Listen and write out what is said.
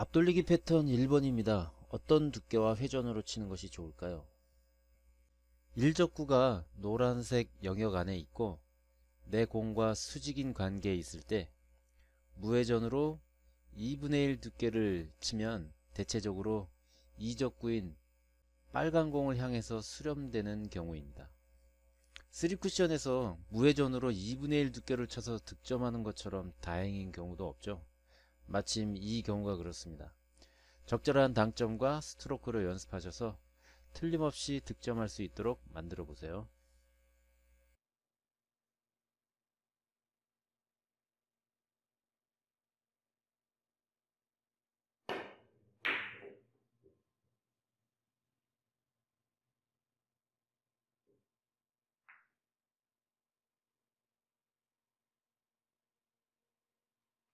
앞돌리기 패턴 1번입니다. 어떤 두께와 회전으로 치는 것이 좋을까요? 1적구가 노란색 영역 안에 있고 내 공과 수직인 관계에 있을 때 무회전으로 2분의 1 두께를 치면 대체적으로 2적구인 빨간 공을 향해서 수렴되는 경우입니다. 3쿠션에서 무회전으로 2분의 1 두께를 쳐서 득점하는 것처럼 다행인 경우도 없죠. 마침 이 경우가 그렇습니다. 적절한 당점과 스트로크를 연습하셔서 틀림없이 득점할 수 있도록 만들어 보세요.